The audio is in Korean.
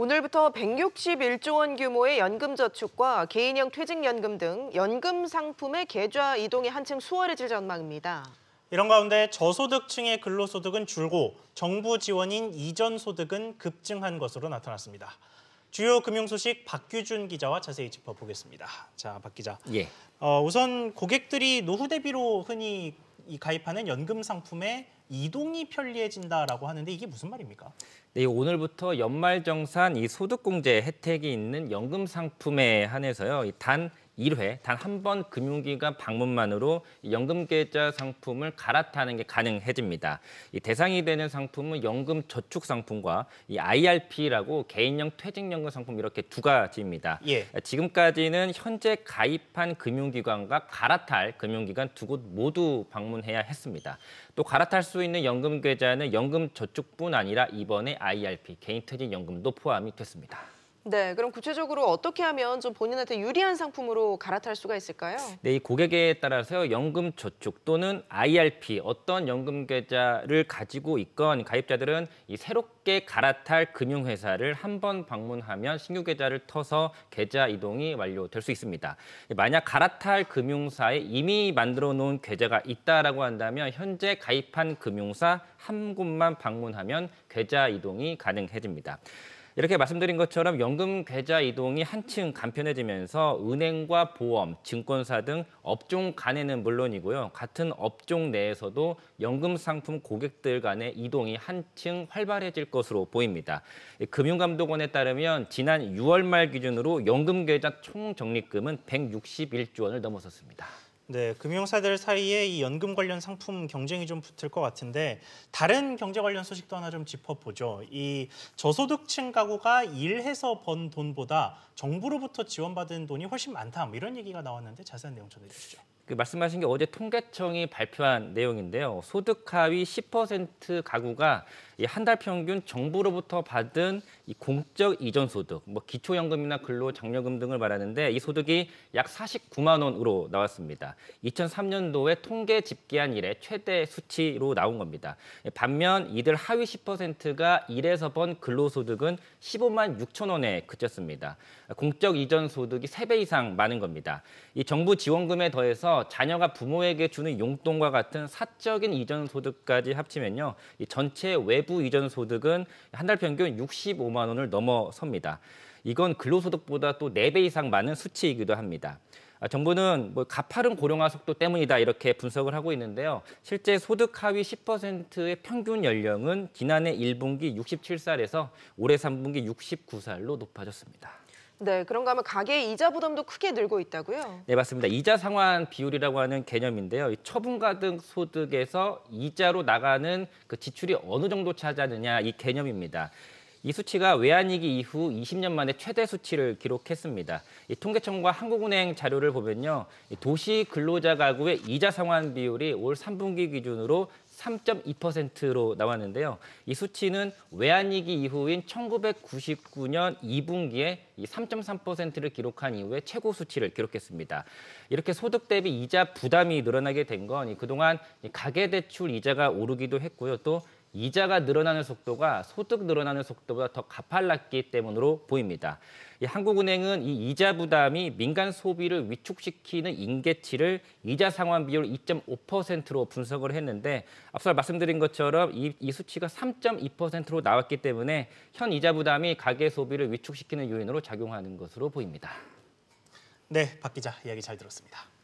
오늘부터 161조 원 규모의 연금저축과 개인형 퇴직연금 등 연금 상품의 계좌 이동이 한층 수월해질 전망입니다. 이런 가운데 저소득층의 근로소득은 줄고 정부 지원인 이전 소득은 급증한 것으로 나타났습니다. 주요 금융 소식 박규준 기자와 자세히 짚어보겠습니다. 자, 박 기자. 예. 어, 우선 고객들이 노후 대비로 흔히 가입하는 연금 상품에 이동이 편리해진다라고 하는데 이게 무슨 말입니까? 네, 오늘부터 연말정산 이 소득공제 혜택이 있는 연금 상품에 한해서요. 단 1회 단 한 번 금융기관 방문만으로 연금계좌 상품을 갈아타는 게 가능해집니다. 이 대상이 되는 상품은 연금 저축 상품과 이 IRP라고 개인형 퇴직연금 상품 이렇게 두 가지입니다. 예. 지금까지는 현재 가입한 금융기관과 갈아탈 금융기관 두 곳 모두 방문해야 했습니다. 또 갈아탈 수 있는 연금 계좌는 연금 저축뿐 아니라 이번에 IRP 개인 퇴직 연금도 포함이 됐습니다. 네, 그럼 구체적으로 어떻게 하면 좀 본인한테 유리한 상품으로 갈아탈 수가 있을까요? 네, 이 고객에 따라서 연금 저축 또는 IRP 어떤 연금 계좌를 가지고 있건 가입자들은 이 새롭게 갈아탈 금융회사를 한 번 방문하면 신규 계좌를 터서 계좌 이동이 완료될 수 있습니다. 만약 갈아탈 금융사에 이미 만들어 놓은 계좌가 있다라고 한다면 현재 가입한 금융사 한 곳만 방문하면 계좌 이동이 가능해집니다. 이렇게 말씀드린 것처럼 연금 계좌 이동이 한층 간편해지면서 은행과 보험, 증권사 등 업종 간에는 물론이고요. 같은 업종 내에서도 연금 상품 고객들 간의 이동이 한층 활발해질 것으로 보입니다. 금융감독원에 따르면 지난 6월 말 기준으로 연금 계좌 총 적립금은 161조 원을 넘어섰습니다. 네, 금융사들 사이에 이 연금 관련 상품 경쟁이 좀 붙을 것 같은데 다른 경제 관련 소식도 하나 좀 짚어보죠. 이 저소득층 가구가 일해서 번 돈보다 정부로부터 지원받은 돈이 훨씬 많다. 뭐 이런 얘기가 나왔는데 자세한 내용 전해주시죠. 그 말씀하신 게 어제 통계청이 발표한 내용인데요. 소득 하위 10% 가구가 한 달 평균 정부로부터 받은 이 공적 이전 소득, 뭐 기초연금이나 근로장려금 등을 말하는데 이 소득이 약 49만 원으로 나왔습니다. 2003년도에 통계 집계한 이래 최대 수치로 나온 겁니다. 반면 이들 하위 10%가 일에서 번 근로소득은 15만 6천 원에 그쳤습니다. 공적 이전 소득이 3배 이상 많은 겁니다. 이 정부 지원금에 더해서 자녀가 부모에게 주는 용돈과 같은 사적인 이전 소득까지 합치면요. 이 전체 외부 이전 소득은 한 달 평균 65만 원을 넘어섭니다. 이건 근로소득보다 또4배 이상 많은 수치이기도 합니다. 아, 정부는 뭐 가파른 고령화 속도 때문이다 이렇게 분석을 하고 있는데요. 실제 소득 하위 10%의 평균 연령은 지난해 1분기 67살에서 올해 3분기 69살로 높아졌습니다. 네, 그런가 하면 가계 이자 부담도 크게 늘고 있다고요? 네, 맞습니다. 이자 상환 비율이라고 하는 개념인데요. 처분가등 소득에서 이자로 나가는 그 지출이 어느 정도 차지하느냐 이 개념입니다. 이 수치가 외환위기 이후 20년 만에 최대 수치를 기록했습니다. 통계청과 한국은행 자료를 보면요. 도시 근로자 가구의 이자 상환 비율이 올 3분기 기준으로 3.2%로 나왔는데요. 이 수치는 외환위기 이후인 1999년 2분기에 이 3.3%를 기록한 이후에 최고 수치를 기록했습니다. 이렇게 소득 대비 이자 부담이 늘어나게 된 건 그동안 가계대출 이자가 오르기도 했고요. 또 이자가 늘어나는 속도가 소득 늘어나는 속도보다 더 가팔랐기 때문으로 보입니다. 이 한국은행은 이 이자 부담이 민간 소비를 위축시키는 인계치를 이자 상환 비율 2.5%로 분석을 했는데 앞서 말씀드린 것처럼 이, 이 수치가 3.2%로 나왔기 때문에 현 이자 부담이 가계 소비를 위축시키는 요인으로 작용하는 것으로 보입니다. 네, 박 기자 이야기 잘 들었습니다.